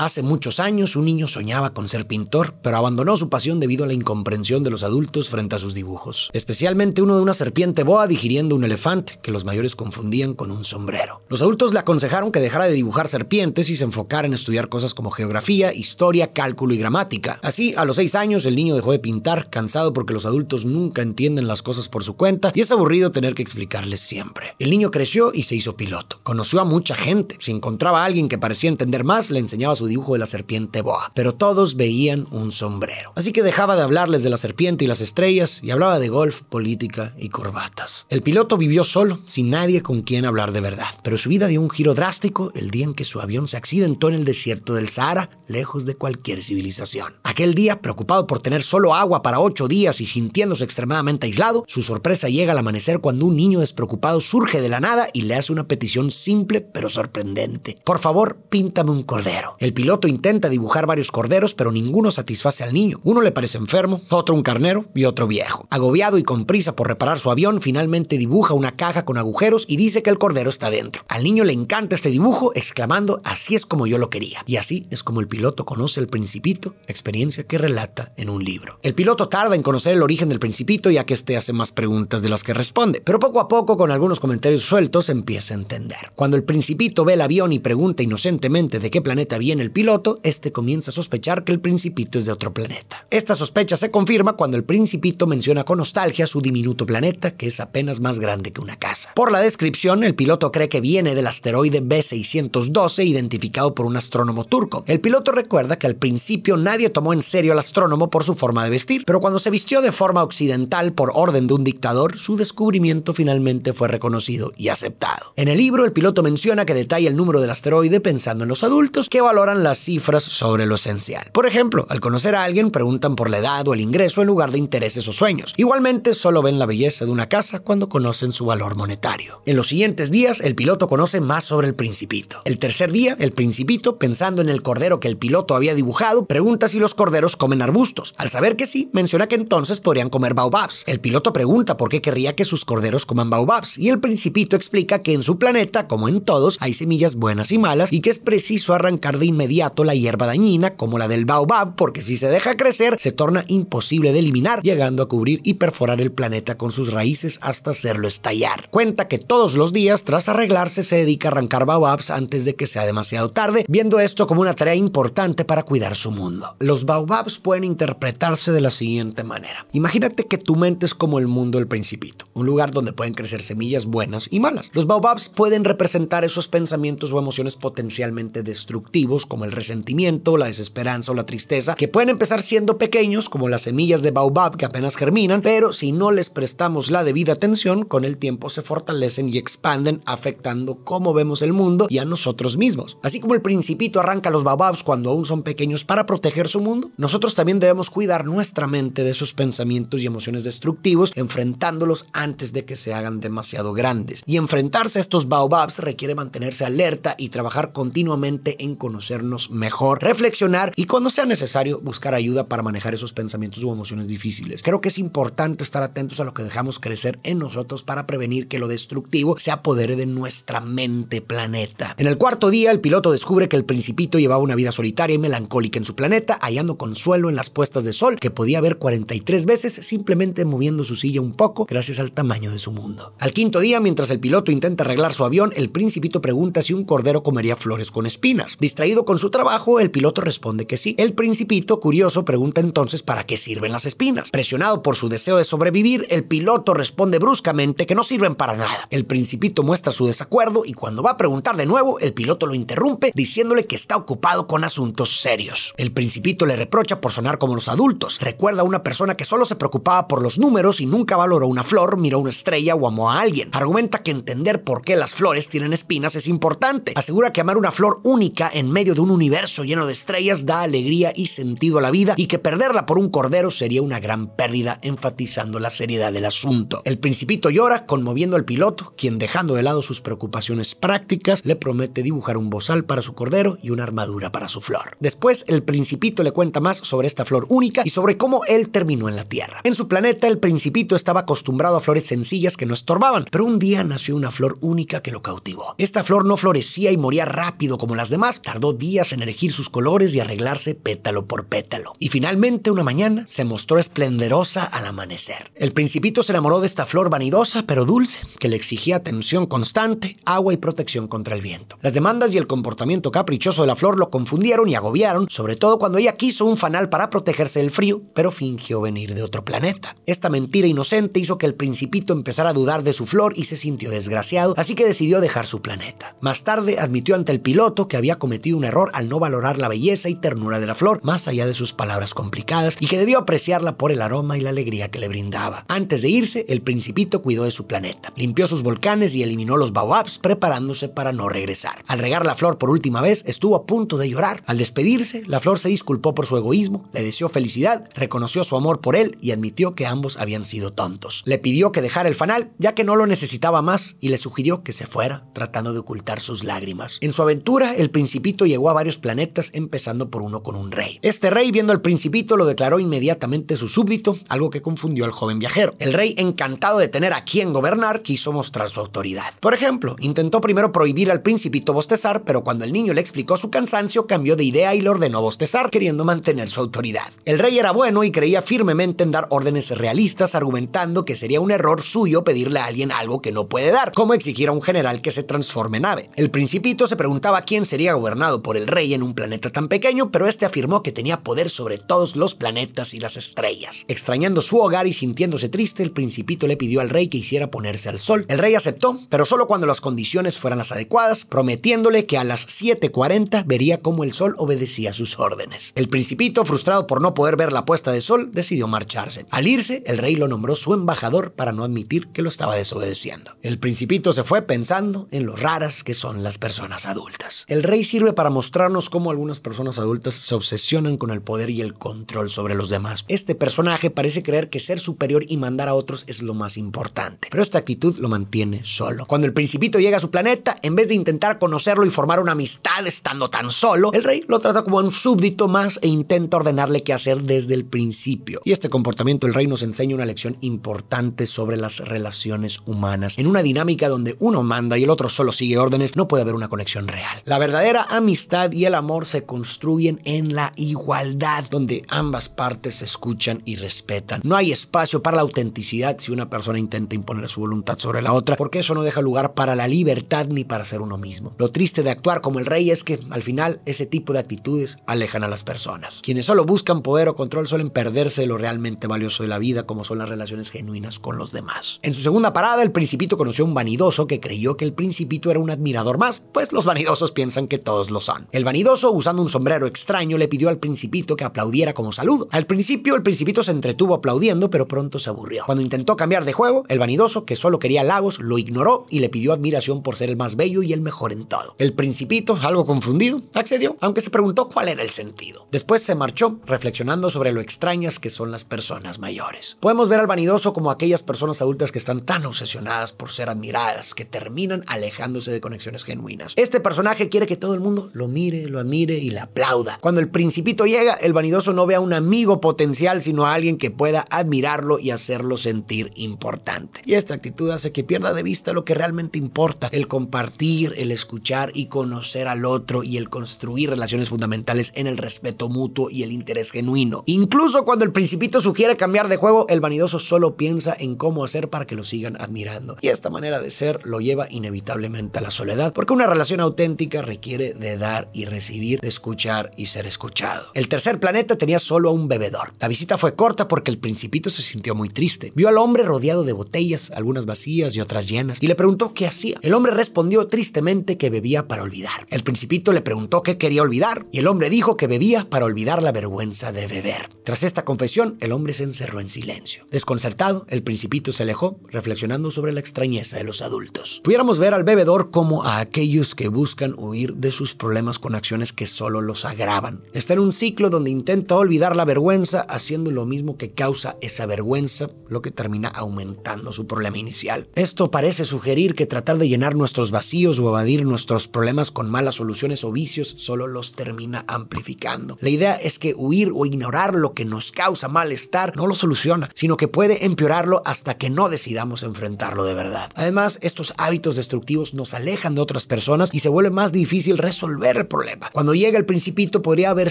Hace muchos años un niño soñaba con ser pintor, pero abandonó su pasión debido a la incomprensión de los adultos frente a sus dibujos, especialmente uno de una serpiente boa digiriendo un elefante, que los mayores confundían con un sombrero. Los adultos le aconsejaron que dejara de dibujar serpientes y se enfocara en estudiar cosas como geografía, historia, cálculo y gramática. Así, a los seis años, el niño dejó de pintar, cansado porque los adultos nunca entienden las cosas por su cuenta y es aburrido tener que explicarles siempre. El niño creció y se hizo piloto. Conoció a mucha gente. Si encontraba a alguien que parecía entender más, le enseñaba su dibujo de la serpiente boa, pero todos veían un sombrero. Así que dejaba de hablarles de la serpiente y las estrellas y hablaba de golf, política y corbatas. El piloto vivió solo, sin nadie con quien hablar de verdad, pero su vida dio un giro drástico el día en que su avión se accidentó en el desierto del Sahara, lejos de cualquier civilización. Aquel día, preocupado por tener solo agua para ocho días y sintiéndose extremadamente aislado, su sorpresa llega al amanecer cuando un niño despreocupado surge de la nada y le hace una petición simple pero sorprendente. Por favor, píntame un cordero. El piloto intenta dibujar varios corderos, pero ninguno satisface al niño. Uno le parece enfermo, otro un carnero y otro viejo. Agobiado y con prisa por reparar su avión, finalmente dibuja una caja con agujeros y dice que el cordero está dentro. Al niño le encanta este dibujo, exclamando, así es como yo lo quería. Y así es como el piloto conoce al principito, experiencia que relata en un libro. El piloto tarda en conocer el origen del principito, ya que este hace más preguntas de las que responde, pero poco a poco, con algunos comentarios sueltos, empieza a entender. Cuando el principito ve el avión y pregunta inocentemente de qué planeta viene el piloto, este comienza a sospechar que el principito es de otro planeta. Esta sospecha se confirma cuando el principito menciona con nostalgia su diminuto planeta, que es apenas más grande que una casa. Por la descripción, el piloto cree que viene del asteroide B612, identificado por un astrónomo turco. El piloto recuerda que al principio nadie tomó en serio al astrónomo por su forma de vestir, pero cuando se vistió de forma occidental por orden de un dictador, su descubrimiento finalmente fue reconocido y aceptado. En el libro, el piloto menciona que detalla el número del asteroide pensando en los adultos que valoran las cifras sobre lo esencial. Por ejemplo, al conocer a alguien preguntan por la edad o el ingreso en lugar de intereses o sueños. Igualmente solo ven la belleza de una casa cuando conocen su valor monetario. En los siguientes días el piloto conoce más sobre el principito. El tercer día, el principito, pensando en el cordero que el piloto había dibujado, pregunta si los corderos comen arbustos. Al saber que sí, menciona que entonces podrían comer baobabs. El piloto pregunta por qué querría que sus corderos coman baobabs y el principito explica que en su planeta, como en todos, hay semillas buenas y malas y que es preciso arrancar de inmediato la hierba dañina, como la del baobab, porque si se deja crecer, se torna imposible de eliminar, llegando a cubrir y perforar el planeta con sus raíces hasta hacerlo estallar. Cuenta que todos los días, tras arreglarse, se dedica a arrancar baobabs antes de que sea demasiado tarde, viendo esto como una tarea importante para cuidar su mundo. Los baobabs pueden interpretarse de la siguiente manera. Imagínate que tu mente es como el mundo del principito, un lugar donde pueden crecer semillas buenas y malas. Los baobabs pueden representar esos pensamientos o emociones potencialmente destructivos como el resentimiento, la desesperanza o la tristeza, que pueden empezar siendo pequeños, como las semillas de baobab que apenas germinan, pero si no les prestamos la debida atención, con el tiempo se fortalecen y expanden, afectando cómo vemos el mundo y a nosotros mismos. Así como el principito arranca los baobabs cuando aún son pequeños para proteger su mundo, nosotros también debemos cuidar nuestra mente de sus pensamientos y emociones destructivos, enfrentándolos antes de que se hagan demasiado grandes. Y enfrentarse a estos baobabs requiere mantenerse alerta y trabajar continuamente en conocer mejor, reflexionar y cuando sea necesario buscar ayuda para manejar esos pensamientos o emociones difíciles. Creo que es importante estar atentos a lo que dejamos crecer en nosotros para prevenir que lo destructivo se apodere de nuestra mente planeta. En el cuarto día, el piloto descubre que el principito llevaba una vida solitaria y melancólica en su planeta, hallando consuelo en las puestas de sol que podía ver 43 veces simplemente moviendo su silla un poco gracias al tamaño de su mundo. Al quinto día, mientras el piloto intenta arreglar su avión, el principito pregunta si un cordero comería flores con espinas. Distraído con su trabajo? El piloto responde que sí. El principito, curioso, pregunta entonces para qué sirven las espinas. Presionado por su deseo de sobrevivir, el piloto responde bruscamente que no sirven para nada. El principito muestra su desacuerdo y cuando va a preguntar de nuevo, el piloto lo interrumpe diciéndole que está ocupado con asuntos serios. El principito le reprocha por sonar como los adultos. Recuerda a una persona que solo se preocupaba por los números y nunca valoró una flor, miró una estrella o amó a alguien. Argumenta que entender por qué las flores tienen espinas es importante. Asegura que amar una flor única en medio un universo lleno de estrellas da alegría y sentido a la vida y que perderla por un cordero sería una gran pérdida, enfatizando la seriedad del asunto. El principito llora, conmoviendo al piloto, quien dejando de lado sus preocupaciones prácticas, le promete dibujar un bozal para su cordero y una armadura para su flor. Después, el principito le cuenta más sobre esta flor única y sobre cómo él terminó en la Tierra. En su planeta, el principito estaba acostumbrado a flores sencillas que no estorbaban, pero un día nació una flor única que lo cautivó. Esta flor no florecía y moría rápido como las demás, tardó en elegir sus colores y arreglarse pétalo por pétalo. Y finalmente una mañana se mostró esplendorosa al amanecer. El principito se enamoró de esta flor vanidosa pero dulce que le exigía atención constante, agua y protección contra el viento. Las demandas y el comportamiento caprichoso de la flor lo confundieron y agobiaron, sobre todo cuando ella quiso un fanal para protegerse del frío, pero fingió venir de otro planeta. Esta mentira inocente hizo que el principito empezara a dudar de su flor y se sintió desgraciado, así que decidió dejar su planeta. Más tarde admitió ante el piloto que había cometido un error al no valorar la belleza y ternura de la flor, más allá de sus palabras complicadas, y que debió apreciarla por el aroma y la alegría que le brindaba. Antes de irse, el principito cuidó de su planeta, limpió sus volcanes y eliminó los baobabs, preparándose para no regresar. Al regar la flor por última vez, estuvo a punto de llorar. Al despedirse, la flor se disculpó por su egoísmo, le deseó felicidad, reconoció su amor por él y admitió que ambos habían sido tontos. Le pidió que dejara el fanal, ya que no lo necesitaba más, y le sugirió que se fuera, tratando de ocultar sus lágrimas. En su aventura, el principito llegó a varios planetas, empezando por uno con un rey. Este rey, viendo al principito, lo declaró inmediatamente su súbdito, algo que confundió al joven viajero. El rey, encantado de tener a quien gobernar, quiso mostrar su autoridad. Por ejemplo, intentó primero prohibir al principito bostezar, pero cuando el niño le explicó su cansancio, cambió de idea y le ordenó bostezar, queriendo mantener su autoridad. El rey era bueno y creía firmemente en dar órdenes realistas, argumentando que sería un error suyo pedirle a alguien algo que no puede dar, como exigir a un general que se transforme en ave. El principito se preguntaba quién sería gobernado por el rey en un planeta tan pequeño, pero este afirmó que tenía poder sobre todos los planetas y las estrellas. Extrañando su hogar y sintiéndose triste, el principito le pidió al rey que hiciera ponerse al sol. El rey aceptó, pero solo cuando las condiciones fueran las adecuadas, prometiéndole que a las 7.40 vería cómo el sol obedecía sus órdenes. El principito, frustrado por no poder ver la puesta de sol, decidió marcharse. Al irse, el rey lo nombró su embajador para no admitir que lo estaba desobedeciendo. El principito se fue pensando en lo raras que son las personas adultas. El rey sirve para mostrarnos cómo algunas personas adultas se obsesionan con el poder y el control sobre los demás. Este personaje parece creer que ser superior y mandar a otros es lo más importante, pero esta actitud lo mantiene solo. Cuando el principito llega a su planeta, en vez de intentar conocerlo y formar una amistad estando tan solo, el rey lo trata como un súbdito más e intenta ordenarle qué hacer desde el principio. Y este comportamiento el rey nos enseña una lección importante sobre las relaciones humanas. En una dinámica donde uno manda y el otro solo sigue órdenes, no puede haber una conexión real. La verdadera amistad y el amor se construyen en la igualdad, donde ambas partes se escuchan y respetan. No hay espacio para la autenticidad si una persona intenta imponer su voluntad sobre la otra, porque eso no deja lugar para la libertad ni para ser uno mismo. Lo triste de actuar como el rey es que al final ese tipo de actitudes alejan a las personas. Quienes solo buscan poder o control suelen perderse lo realmente valioso de la vida, como son las relaciones genuinas con los demás. En su segunda parada, el principito conoció a un vanidoso que creyó que el principito era un admirador más, pues los vanidosos piensan que todos lo saben. El vanidoso, usando un sombrero extraño, le pidió al principito que aplaudiera como saludo. Al principio, el principito se entretuvo aplaudiendo, pero pronto se aburrió. Cuando intentó cambiar de juego, el vanidoso, que solo quería lagos, lo ignoró y le pidió admiración por ser el más bello y el mejor en todo. El principito, algo confundido, accedió, aunque se preguntó cuál era el sentido. Después se marchó, reflexionando sobre lo extrañas que son las personas mayores. Podemos ver al vanidoso como aquellas personas adultas que están tan obsesionadas por ser admiradas, que terminan alejándose de conexiones genuinas. Este personaje quiere que todo el mundo lo mire, lo admire y la aplauda. Cuando el principito llega, el vanidoso no ve a un amigo potencial, sino a alguien que pueda admirarlo y hacerlo sentir importante. Y esta actitud hace que pierda de vista lo que realmente importa, el compartir, el escuchar y conocer al otro y el construir relaciones fundamentales en el respeto mutuo y el interés genuino. Incluso cuando el principito sugiere cambiar de juego, el vanidoso solo piensa en cómo hacer para que lo sigan admirando. Y esta manera de ser lo lleva inevitablemente a la soledad, porque una relación auténtica requiere de dar y recibir, escuchar y ser escuchado. El tercer planeta tenía solo a un bebedor. La visita fue corta porque el principito se sintió muy triste. Vio al hombre rodeado de botellas, algunas vacías y otras llenas, y le preguntó qué hacía. El hombre respondió tristemente que bebía para olvidar. El principito le preguntó qué quería olvidar, y el hombre dijo que bebía para olvidar la vergüenza de beber. Tras esta confesión, el hombre se encerró en silencio. Desconcertado, el principito se alejó, reflexionando sobre la extrañeza de los adultos. Pudiéramos ver al bebedor como a aquellos que buscan huir de sus problemas con acciones que solo los agravan. Está en un ciclo donde intenta olvidar la vergüenza haciendo lo mismo que causa esa vergüenza, lo que termina aumentando su problema inicial. Esto parece sugerir que tratar de llenar nuestros vacíos o evadir nuestros problemas con malas soluciones o vicios solo los termina amplificando. La idea es que huir o ignorar lo que nos causa malestar no lo soluciona, sino que puede empeorarlo hasta que no decidamos enfrentarlo de verdad. Además, estos hábitos destructivos nos alejan de otras personas y se vuelve más difícil resolver el problema. Cuando llega el principito podría haber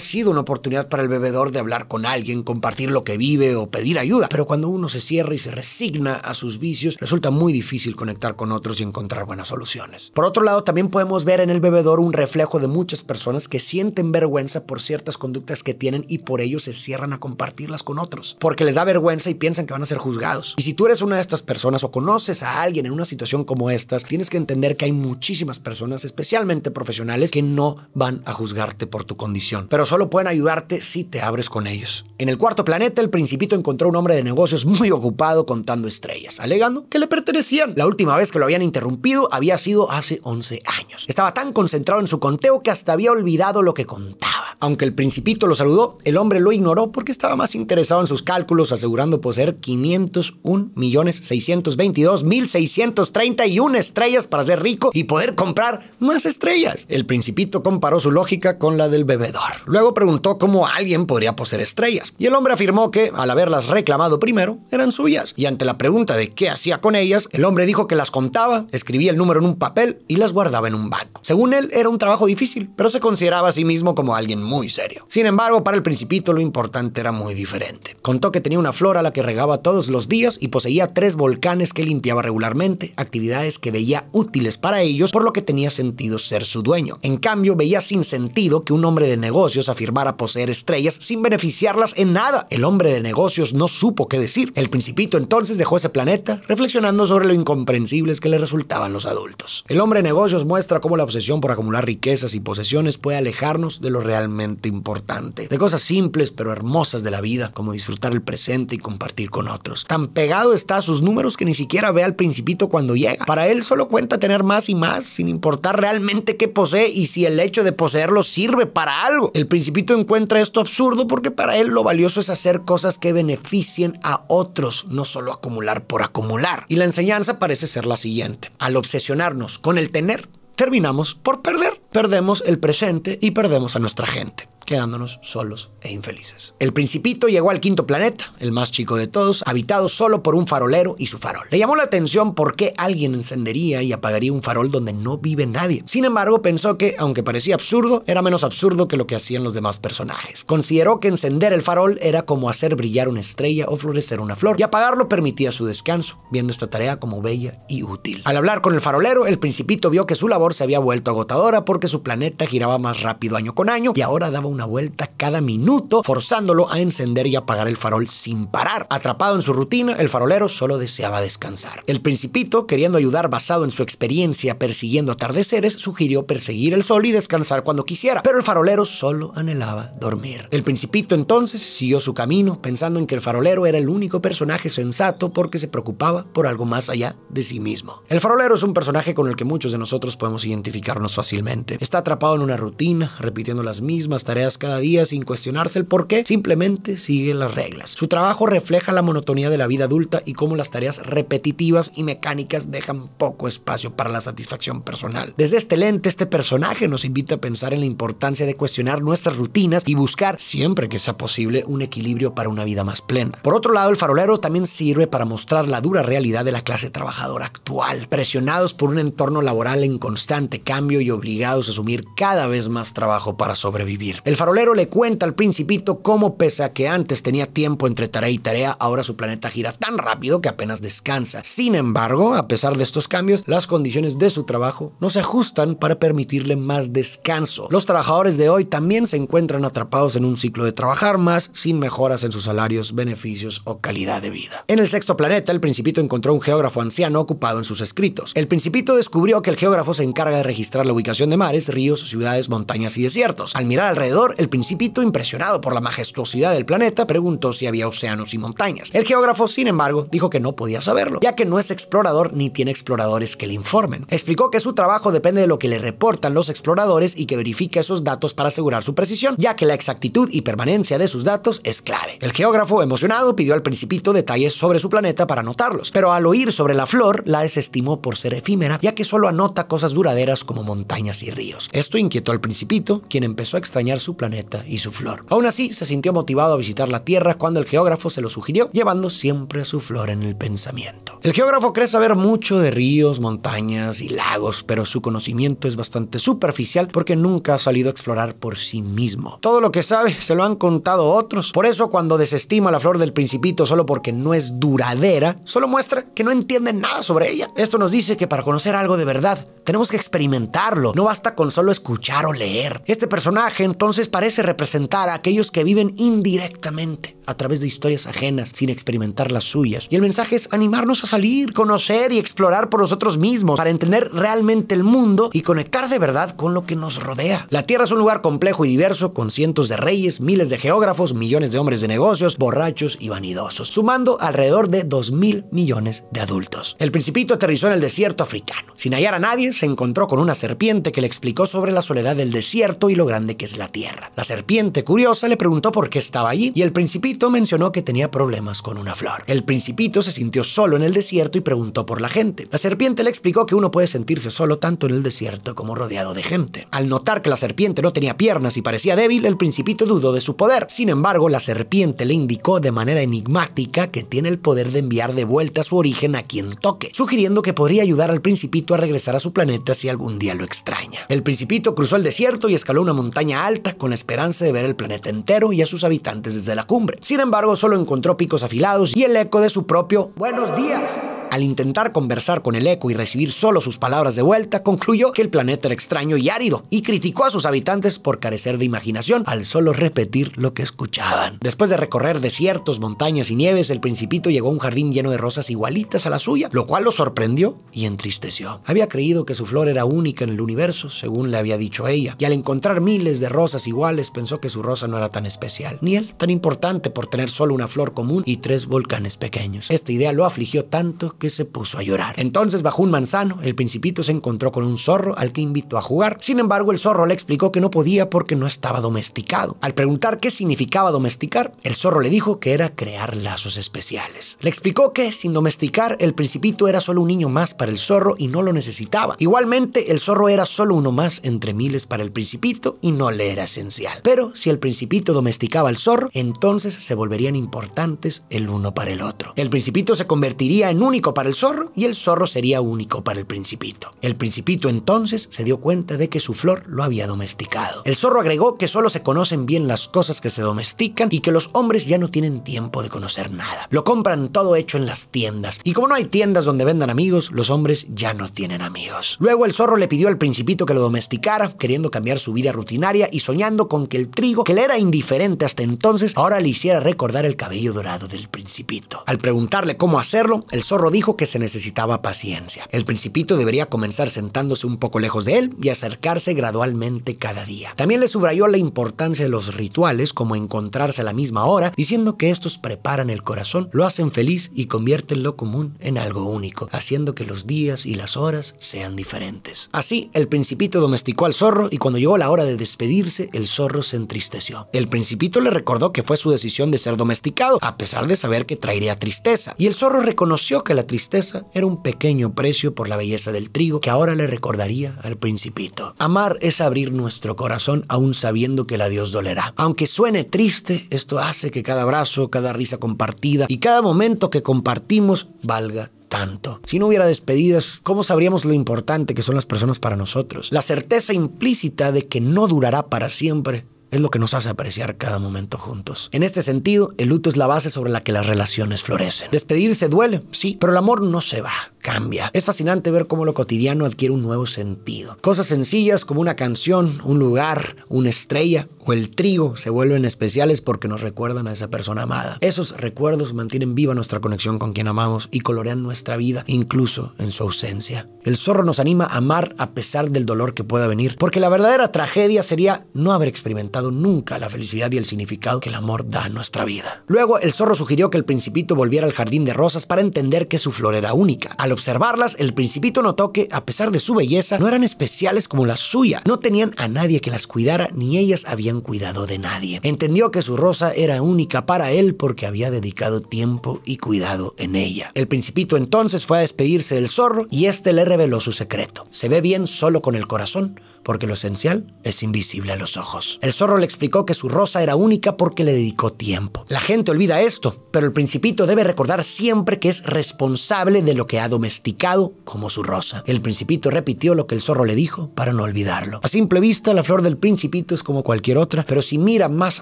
sido una oportunidad para el bebedor de hablar con alguien, compartir lo que vive o pedir ayuda, pero cuando uno se cierra y se resigna a sus vicios, resulta muy difícil conectar con otros y encontrar buenas soluciones. Por otro lado, también podemos ver en el bebedor un reflejo de muchas personas que sienten vergüenza por ciertas conductas que tienen y por ello se cierran a compartirlas con otros, porque les da vergüenza y piensan que van a ser juzgados. Y si tú eres una de estas personas o conoces a alguien en una situación como estas, tienes que entender que hay muchísimas personas, especialmente profesionales, que no van a juzgarte por tu condición, pero solo pueden ayudarte si te abres con ellos. En el cuarto planeta, el principito encontró un hombre de negocios muy ocupado contando estrellas, alegando que le pertenecían. La última vez que lo habían interrumpido había sido hace 11 años. Estaba tan concentrado en su conteo que hasta había olvidado lo que contaba. Aunque el principito lo saludó, el hombre lo ignoró porque estaba más interesado en sus cálculos, asegurando poseer 501.622.631 estrellas para ser rico y poder comprar más estrellas. El principito comparó su lógica con la del bebedor. Luego preguntó cómo alguien podría poseer estrellas, y el hombre afirmó que, al haberlas reclamado primero, eran suyas, y ante la pregunta de qué hacía con ellas, el hombre dijo que las contaba, escribía el número en un papel y las guardaba en un banco. Según él, era un trabajo difícil, pero se consideraba a sí mismo como alguien muy serio. Sin embargo, para el principito lo importante era muy diferente. Contó que tenía una flor a la que regaba todos los días y poseía tres volcanes que limpiaba regularmente, actividades que veía útiles para ellos, por lo que tenía sentido ser su dueño. En cambio, veía sin sentido que un hombre de negocios afirmara poseer estrellas sin beneficiarlas en nada. El hombre de negocios no supo qué decir. El principito entonces dejó ese planeta reflexionando sobre lo incomprensibles que le resultaban los adultos. El hombre de negocios muestra cómo la obsesión por acumular riquezas y posesiones puede alejarnos de lo realmente importante, de cosas simples pero hermosas de la vida, como disfrutar el presente y compartir con otros. Tan pegado está a sus números que ni siquiera ve al principito cuando llega. Para él solo cuenta tener más y más, sin importar realmente qué posee y si el el hecho de poseerlo sirve para algo. El principito encuentra esto absurdo porque para él lo valioso es hacer cosas que beneficien a otros, no solo acumular por acumular. Y la enseñanza parece ser la siguiente. Al obsesionarnos con el tener, terminamos por perder. Perdemos el presente y perdemos a nuestra gente quedándonos solos e infelices. El principito llegó al quinto planeta, el más chico de todos, habitado solo por un farolero y su farol. Le llamó la atención por qué alguien encendería y apagaría un farol donde no vive nadie. Sin embargo, pensó que, aunque parecía absurdo, era menos absurdo que lo que hacían los demás personajes. Consideró que encender el farol era como hacer brillar una estrella o florecer una flor, y apagarlo permitía su descanso, viendo esta tarea como bella y útil. Al hablar con el farolero, el principito vio que su labor se había vuelto agotadora porque su planeta giraba más rápido año con año y ahora daba un una vuelta cada minuto, forzándolo a encender y apagar el farol sin parar. Atrapado en su rutina, el farolero solo deseaba descansar. El principito, queriendo ayudar basado en su experiencia persiguiendo atardeceres, sugirió perseguir el sol y descansar cuando quisiera, pero el farolero solo anhelaba dormir. El principito entonces siguió su camino, pensando en que el farolero era el único personaje sensato porque se preocupaba por algo más allá de sí mismo. El farolero es un personaje con el que muchos de nosotros podemos identificarnos fácilmente. Está atrapado en una rutina, repitiendo las mismas tareas tareas cada día sin cuestionarse el por qué, simplemente sigue las reglas. Su trabajo refleja la monotonía de la vida adulta y cómo las tareas repetitivas y mecánicas dejan poco espacio para la satisfacción personal. Desde este lente, este personaje nos invita a pensar en la importancia de cuestionar nuestras rutinas y buscar, siempre que sea posible, un equilibrio para una vida más plena. Por otro lado, el farolero también sirve para mostrar la dura realidad de la clase trabajadora actual, presionados por un entorno laboral en constante cambio y obligados a asumir cada vez más trabajo para sobrevivir. El farolero le cuenta al principito cómo, pese a que antes tenía tiempo entre tarea y tarea, ahora su planeta gira tan rápido que apenas descansa. Sin embargo, a pesar de estos cambios, las condiciones de su trabajo no se ajustan para permitirle más descanso. Los trabajadores de hoy también se encuentran atrapados en un ciclo de trabajar más sin mejoras en sus salarios, beneficios o calidad de vida. En el sexto planeta, el principito encontró un geógrafo anciano ocupado en sus escritos. El principito descubrió que el geógrafo se encarga de registrar la ubicación de mares, ríos, ciudades, montañas y desiertos. Al mirar alrededor, el principito, impresionado por la majestuosidad del planeta, preguntó si había océanos y montañas. El geógrafo, sin embargo, dijo que no podía saberlo, ya que no es explorador ni tiene exploradores que le informen. Explicó que su trabajo depende de lo que le reportan los exploradores y que verifica esos datos para asegurar su precisión, ya que la exactitud y permanencia de sus datos es clave. El geógrafo, emocionado, pidió al principito detalles sobre su planeta para anotarlos, pero al oír sobre la flor, la desestimó por ser efímera, ya que solo anota cosas duraderas como montañas y ríos. Esto inquietó al principito, quien empezó a extrañar su su planeta y su flor. Aún así, se sintió motivado a visitar la Tierra cuando el geógrafo se lo sugirió, llevando siempre a su flor en el pensamiento. El geógrafo cree saber mucho de ríos, montañas y lagos, pero su conocimiento es bastante superficial porque nunca ha salido a explorar por sí mismo. Todo lo que sabe se lo han contado otros. Por eso, cuando desestima la flor del principito solo porque no es duradera, solo muestra que no entiende nada sobre ella. Esto nos dice que para conocer algo de verdad, tenemos que experimentarlo. No basta con solo escuchar o leer. Este personaje entonces parece representar a aquellos que viven indirectamente a través de historias ajenas sin experimentar las suyas. Y el mensaje es animarnos a salir, conocer y explorar por nosotros mismos para entender realmente el mundo y conectar de verdad con lo que nos rodea. La Tierra es un lugar complejo y diverso con cientos de reyes, miles de geógrafos, millones de hombres de negocios, borrachos y vanidosos, sumando alrededor de 2.000 mil millones de adultos. El principito aterrizó en el desierto africano. Sin hallar a nadie, se encontró con una serpiente que le explicó sobre la soledad del desierto y lo grande que es la Tierra. La serpiente curiosa le preguntó por qué estaba allí y el principito mencionó que tenía problemas con una flor. El principito se sintió solo en el desierto y preguntó por la gente. La serpiente le explicó que uno puede sentirse solo tanto en el desierto como rodeado de gente. Al notar que la serpiente no tenía piernas y parecía débil, el principito dudó de su poder. Sin embargo, la serpiente le indicó de manera enigmática que tiene el poder de enviar de vuelta su origen a quien toque, sugiriendo que podría ayudar al principito a regresar a su planeta si algún día lo extraña. El principito cruzó el desierto y escaló una montaña alta con la esperanza de ver el planeta entero y a sus habitantes desde la cumbre. Sin embargo, solo encontró picos afilados y el eco de su propio buenos días. Al intentar conversar con el eco y recibir solo sus palabras de vuelta, concluyó que el planeta era extraño y árido y criticó a sus habitantes por carecer de imaginación al solo repetir lo que escuchaban. Después de recorrer desiertos, montañas y nieves, el principito llegó a un jardín lleno de rosas igualitas a la suya, lo cual lo sorprendió y entristeció. Había creído que su flor era única en el universo, según le había dicho ella, y al encontrar miles de rosas iguales pensó que su rosa no era tan especial, ni él tan importante por tener solo una flor común y tres volcanes pequeños. Esta idea lo afligió tanto que se puso a llorar. Entonces bajo un manzano, el principito se encontró con un zorro al que invitó a jugar. Sin embargo, el zorro le explicó que no podía porque no estaba domesticado. Al preguntar qué significaba domesticar, el zorro le dijo que era crear lazos especiales. Le explicó que sin domesticar, el principito era solo un niño más para el zorro y no lo necesitaba. Igualmente, el zorro era solo uno más entre miles para el principito y no le era esencial. Pero si el principito domesticaba al zorro, entonces se volverían importantes el uno para el otro. El principito se convertiría en único para el zorro y el zorro sería único para el principito. El principito entonces se dio cuenta de que su flor lo había domesticado. El zorro agregó que solo se conocen bien las cosas que se domestican y que los hombres ya no tienen tiempo de conocer nada. Lo compran todo hecho en las tiendas y como no hay tiendas donde vendan amigos, los hombres ya no tienen amigos. Luego el zorro le pidió al principito que lo domesticara, queriendo cambiar su vida rutinaria y soñando con que el trigo, que le era indiferente hasta entonces, ahora le hiciera recordar el cabello dorado del principito. Al preguntarle cómo hacerlo, el zorro dijo dijo que se necesitaba paciencia. El principito debería comenzar sentándose un poco lejos de él y acercarse gradualmente cada día. También le subrayó la importancia de los rituales, como encontrarse a la misma hora, diciendo que estos preparan el corazón, lo hacen feliz y convierten lo común en algo único, haciendo que los días y las horas sean diferentes. Así, el principito domesticó al zorro y cuando llegó la hora de despedirse, el zorro se entristeció. El principito le recordó que fue su decisión de ser domesticado, a pesar de saber que traería tristeza, y el zorro reconoció que la tristeza era un pequeño precio por la belleza del trigo que ahora le recordaría al principito. Amar es abrir nuestro corazón aún sabiendo que la Dios dolerá. Aunque suene triste, esto hace que cada abrazo, cada risa compartida y cada momento que compartimos valga tanto. Si no hubiera despedidas, ¿cómo sabríamos lo importante que son las personas para nosotros? La certeza implícita de que no durará para siempre es lo que nos hace apreciar cada momento juntos. En este sentido, el luto es la base sobre la que las relaciones florecen. Despedirse duele, sí, pero el amor no se va, cambia. Es fascinante ver cómo lo cotidiano adquiere un nuevo sentido. Cosas sencillas como una canción, un lugar, una estrella o el trigo se vuelven especiales porque nos recuerdan a esa persona amada. Esos recuerdos mantienen viva nuestra conexión con quien amamos y colorean nuestra vida, incluso en su ausencia. El zorro nos anima a amar a pesar del dolor que pueda venir, porque la verdadera tragedia sería no haber experimentado nunca la felicidad y el significado que el amor da a nuestra vida. Luego, el zorro sugirió que el principito volviera al jardín de rosas para entender que su flor era única. Al observarlas, el principito notó que, a pesar de su belleza, no eran especiales como la suya, no tenían a nadie que las cuidara ni ellas habían cuidado de nadie. Entendió que su rosa era única para él porque había dedicado tiempo y cuidado en ella. El principito entonces fue a despedirse del zorro y este le reveló su secreto. Se ve bien solo con el corazón, porque lo esencial es invisible a los ojos. El zorro le explicó que su rosa era única porque le dedicó tiempo. La gente olvida esto, pero el principito debe recordar siempre que es responsable de lo que ha domesticado como su rosa. El principito repitió lo que el zorro le dijo para no olvidarlo. A simple vista, la flor del principito es como cualquier otra, pero si mira más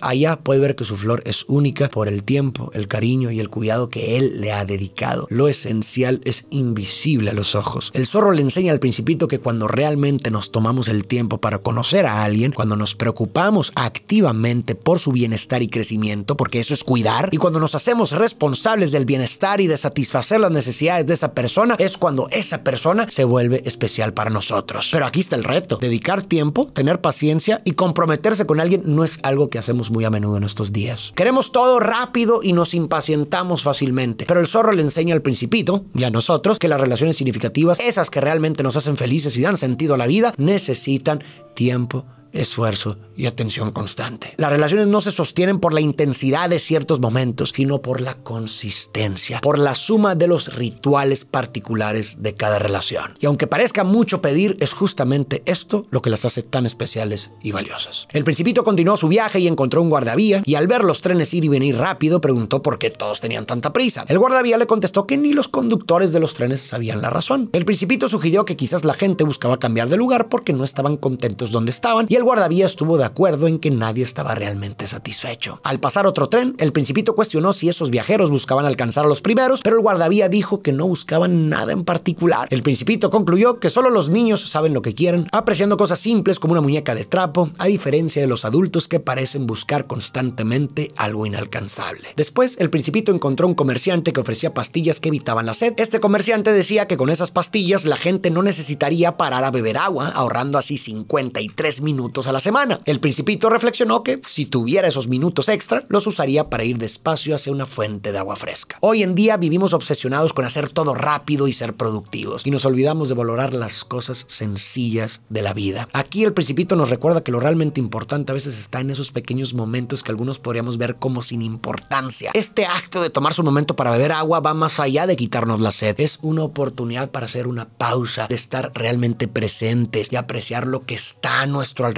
allá puede ver que su flor es única por el tiempo, el cariño y el cuidado que él le ha dedicado. Lo esencial es invisible a los ojos. El zorro le enseña al principito que cuando realmente nos tomamos el tiempo, tiempo para conocer a alguien, cuando nos preocupamos activamente por su bienestar y crecimiento, porque eso es cuidar, y cuando nos hacemos responsables del bienestar y de satisfacer las necesidades de esa persona, es cuando esa persona se vuelve especial para nosotros. Pero aquí está el reto, dedicar tiempo, tener paciencia y comprometerse con alguien no es algo que hacemos muy a menudo en estos días. Queremos todo rápido y nos impacientamos fácilmente, pero el zorro le enseña al principito y a nosotros que las relaciones significativas, esas que realmente nos hacen felices y dan sentido a la vida, necesitan necesitan tiempo esfuerzo y atención constante. Las relaciones no se sostienen por la intensidad de ciertos momentos, sino por la consistencia, por la suma de los rituales particulares de cada relación. Y aunque parezca mucho pedir, es justamente esto lo que las hace tan especiales y valiosas. El principito continuó su viaje y encontró un guardavía, y al ver los trenes ir y venir rápido, preguntó por qué todos tenían tanta prisa. El guardavía le contestó que ni los conductores de los trenes sabían la razón. El principito sugirió que quizás la gente buscaba cambiar de lugar porque no estaban contentos donde estaban, y el guardavía estuvo de acuerdo en que nadie estaba realmente satisfecho. Al pasar otro tren, el principito cuestionó si esos viajeros buscaban alcanzar a los primeros, pero el guardavía dijo que no buscaban nada en particular. El principito concluyó que solo los niños saben lo que quieren, apreciando cosas simples como una muñeca de trapo, a diferencia de los adultos que parecen buscar constantemente algo inalcanzable. Después, el principito encontró un comerciante que ofrecía pastillas que evitaban la sed. Este comerciante decía que con esas pastillas la gente no necesitaría parar a beber agua, ahorrando así 53 minutos a la semana. El principito reflexionó que si tuviera esos minutos extra, los usaría para ir despacio hacia una fuente de agua fresca. Hoy en día vivimos obsesionados con hacer todo rápido y ser productivos, y nos olvidamos de valorar las cosas sencillas de la vida. Aquí el principito nos recuerda que lo realmente importante a veces está en esos pequeños momentos que algunos podríamos ver como sin importancia. Este acto de tomar su momento para beber agua va más allá de quitarnos la sed, es una oportunidad para hacer una pausa, de estar realmente presentes y apreciar lo que está a nuestro alrededor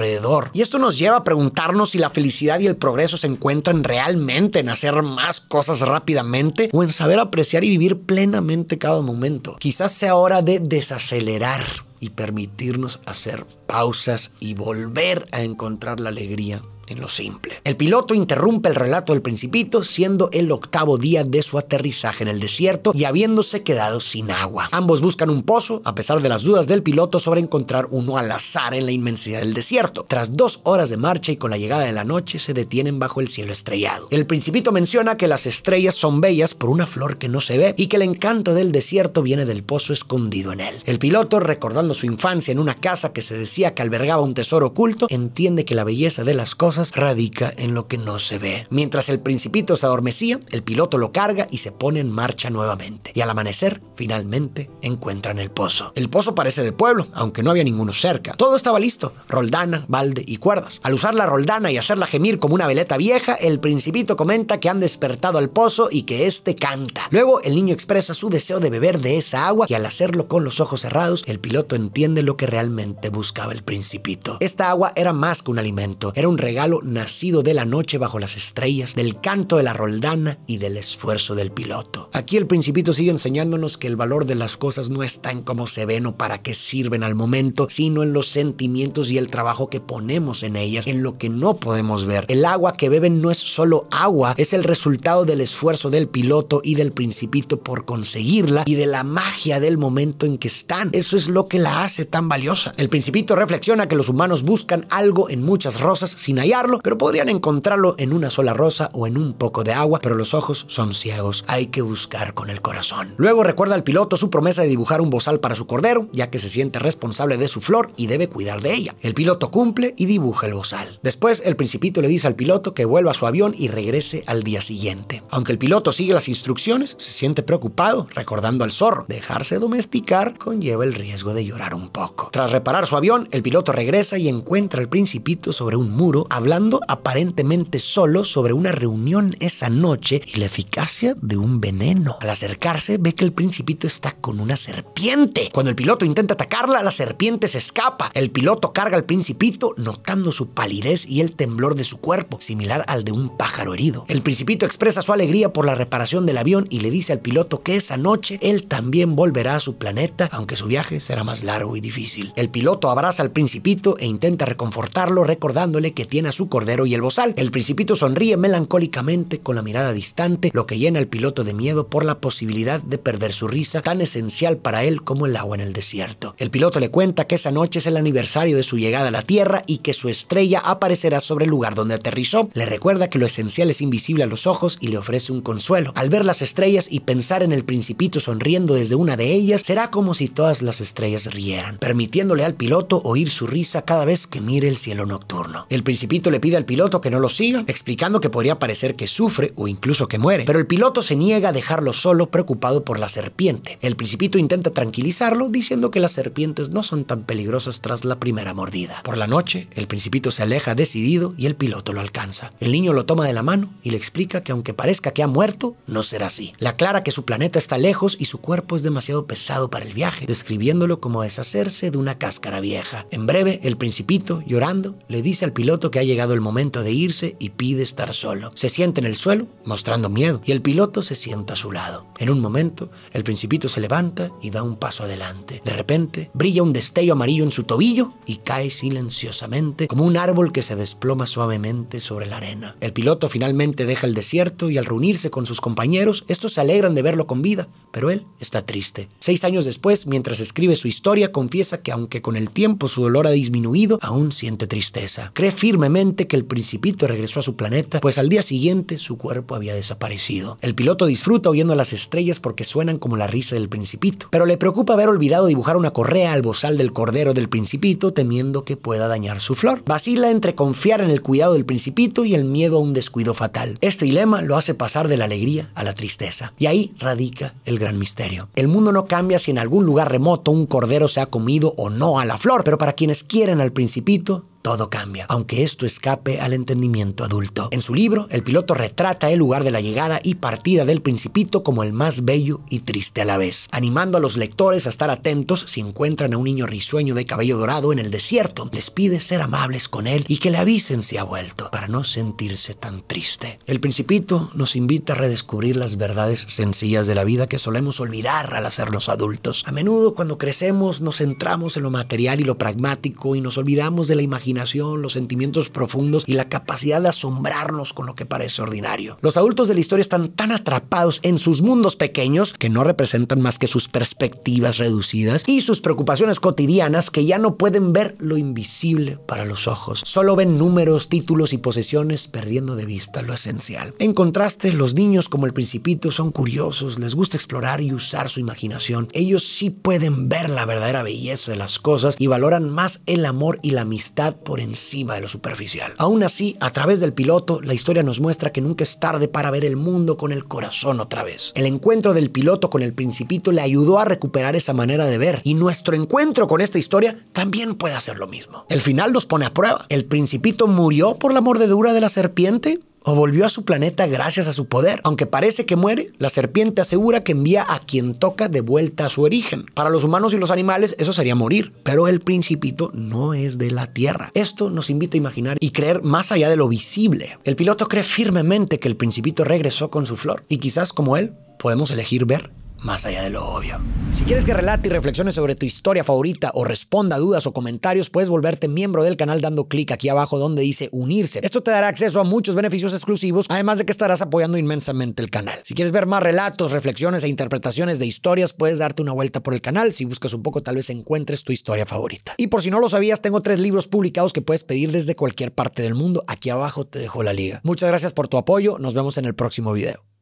y esto nos lleva a preguntarnos si la felicidad y el progreso se encuentran realmente en hacer más cosas rápidamente o en saber apreciar y vivir plenamente cada momento. Quizás sea hora de desacelerar y permitirnos hacer pausas y volver a encontrar la alegría en lo simple. El piloto interrumpe el relato del principito siendo el octavo día de su aterrizaje en el desierto y habiéndose quedado sin agua. Ambos buscan un pozo a pesar de las dudas del piloto sobre encontrar uno al azar en la inmensidad del desierto. Tras dos horas de marcha y con la llegada de la noche se detienen bajo el cielo estrellado. El principito menciona que las estrellas son bellas por una flor que no se ve y que el encanto del desierto viene del pozo escondido en él. El piloto recordando su infancia en una casa que se decía que albergaba un tesoro oculto, entiende que la belleza de las cosas radica en lo que no se ve. Mientras el principito se adormecía, el piloto lo carga y se pone en marcha nuevamente. Y al amanecer, finalmente encuentran el pozo. El pozo parece de pueblo, aunque no había ninguno cerca. Todo estaba listo, roldana, balde y cuerdas. Al usar la roldana y hacerla gemir como una veleta vieja, el principito comenta que han despertado al pozo y que éste canta. Luego el niño expresa su deseo de beber de esa agua y al hacerlo con los ojos cerrados, el piloto entiende lo que realmente buscaba el principito. Esta agua era más que un alimento, era un regalo nacido de la noche bajo las estrellas, del canto de la roldana y del esfuerzo del piloto. Aquí el principito sigue enseñándonos que el valor de las cosas no está en cómo se ven o para qué sirven al momento, sino en los sentimientos y el trabajo que ponemos en ellas, en lo que no podemos ver. El agua que beben no es solo agua, es el resultado del esfuerzo del piloto y del principito por conseguirla y de la magia del momento en que están. Eso es lo que la hace tan valiosa. El principito reflexiona que los humanos buscan algo en muchas rosas sin hallarlo, pero podrían encontrarlo en una sola rosa o en un poco de agua, pero los ojos son ciegos, hay que buscar con el corazón. Luego recuerda al piloto su promesa de dibujar un bozal para su cordero, ya que se siente responsable de su flor y debe cuidar de ella. El piloto cumple y dibuja el bozal. Después el principito le dice al piloto que vuelva a su avión y regrese al día siguiente. Aunque el piloto sigue las instrucciones, se siente preocupado, recordando al zorro, dejarse domesticar conlleva el riesgo de llorar un poco. Tras reparar su avión, el piloto regresa y encuentra al principito sobre un muro, hablando aparentemente solo sobre una reunión esa noche y la eficacia de un veneno. Al acercarse, ve que el principito está con una serpiente. Cuando el piloto intenta atacarla, la serpiente se escapa. El piloto carga al principito, notando su palidez y el temblor de su cuerpo, similar al de un pájaro herido. El principito expresa su alegría por la reparación del avión y le dice al piloto que esa noche él también volverá a su planeta, aunque su viaje será más largo y difícil. El piloto abraza al principito e intenta reconfortarlo recordándole que tiene a su cordero y el bozal. El principito sonríe melancólicamente con la mirada distante, lo que llena al piloto de miedo por la posibilidad de perder su risa tan esencial para él como el agua en el desierto. El piloto le cuenta que esa noche es el aniversario de su llegada a la Tierra y que su estrella aparecerá sobre el lugar donde aterrizó. Le recuerda que lo esencial es invisible a los ojos y le ofrece un consuelo. Al ver las estrellas y pensar en el principito sonriendo desde una de ellas, será como si todas las estrellas rieran, permitiéndole al piloto oír su risa cada vez que mire el cielo nocturno. El principito le pide al piloto que no lo siga, explicando que podría parecer que sufre o incluso que muere, pero el piloto se niega a dejarlo solo preocupado por la serpiente. El principito intenta tranquilizarlo diciendo que las serpientes no son tan peligrosas tras la primera mordida. Por la noche, el principito se aleja decidido y el piloto lo alcanza. El niño lo toma de la mano y le explica que aunque parezca que ha muerto, no será así. La aclara que su planeta está lejos y su cuerpo es demasiado pesado para el viaje, describiéndolo como deshacerse de una cáscara vieja. En breve, el principito, llorando, le dice al piloto que ha llegado el momento de irse y pide estar solo. Se sienta en el suelo, mostrando miedo, y el piloto se sienta a su lado. En un momento, el principito se levanta y da un paso adelante. De repente, brilla un destello amarillo en su tobillo y cae silenciosamente como un árbol que se desploma suavemente sobre la arena. El piloto finalmente deja el desierto y al reunirse con sus compañeros, estos se alegran de verlo con vida, pero él está triste. Seis años después, mientras escribe su historia, confiesa que aunque con el tiempo su dolor ha disminuido, aún siente tristeza. Cree firmemente que el principito regresó a su planeta, pues al día siguiente su cuerpo había desaparecido. El piloto disfruta oyendo las estrellas porque suenan como la risa del principito, pero le preocupa haber olvidado dibujar una correa al bozal del cordero del principito temiendo que pueda dañar su flor. Vacila entre confiar en el cuidado del principito y el miedo a un descuido fatal. Este dilema lo hace pasar de la alegría a la tristeza. Y ahí radica el gran misterio. El mundo no cambia si en algún lugar remoto un cordero se ha comido o no a la flor, pero para quienes quieren al principito, todo cambia, aunque esto escape al entendimiento adulto. En su libro, el piloto retrata el lugar de la llegada y partida del principito como el más bello y triste a la vez, animando a los lectores a estar atentos si encuentran a un niño risueño de cabello dorado en el desierto. Les pide ser amables con él y que le avisen si ha vuelto, para no sentirse tan triste. El principito nos invita a redescubrir las verdades sencillas de la vida que solemos olvidar al hacernos adultos. A menudo cuando crecemos nos centramos en lo material y lo pragmático y nos olvidamos de la imaginación los sentimientos profundos y la capacidad de asombrarnos con lo que parece ordinario. Los adultos de la historia están tan atrapados en sus mundos pequeños que no representan más que sus perspectivas reducidas y sus preocupaciones cotidianas que ya no pueden ver lo invisible para los ojos. Solo ven números, títulos y posesiones perdiendo de vista lo esencial. En contraste, los niños como el principito son curiosos, les gusta explorar y usar su imaginación. Ellos sí pueden ver la verdadera belleza de las cosas y valoran más el amor y la amistad por encima de lo superficial. Aún así, a través del piloto, la historia nos muestra que nunca es tarde para ver el mundo con el corazón otra vez. El encuentro del piloto con el principito le ayudó a recuperar esa manera de ver y nuestro encuentro con esta historia también puede hacer lo mismo. El final nos pone a prueba. ¿El principito murió por la mordedura de la serpiente? o volvió a su planeta gracias a su poder. Aunque parece que muere, la serpiente asegura que envía a quien toca de vuelta a su origen. Para los humanos y los animales eso sería morir, pero el principito no es de la Tierra. Esto nos invita a imaginar y creer más allá de lo visible. El piloto cree firmemente que el principito regresó con su flor y quizás como él podemos elegir ver más allá de lo obvio. Si quieres que relate y reflexiones sobre tu historia favorita o responda a dudas o comentarios, puedes volverte miembro del canal dando clic aquí abajo donde dice unirse. Esto te dará acceso a muchos beneficios exclusivos, además de que estarás apoyando inmensamente el canal. Si quieres ver más relatos, reflexiones e interpretaciones de historias, puedes darte una vuelta por el canal. Si buscas un poco, tal vez encuentres tu historia favorita. Y por si no lo sabías, tengo tres libros publicados que puedes pedir desde cualquier parte del mundo. Aquí abajo te dejo la liga. Muchas gracias por tu apoyo. Nos vemos en el próximo video.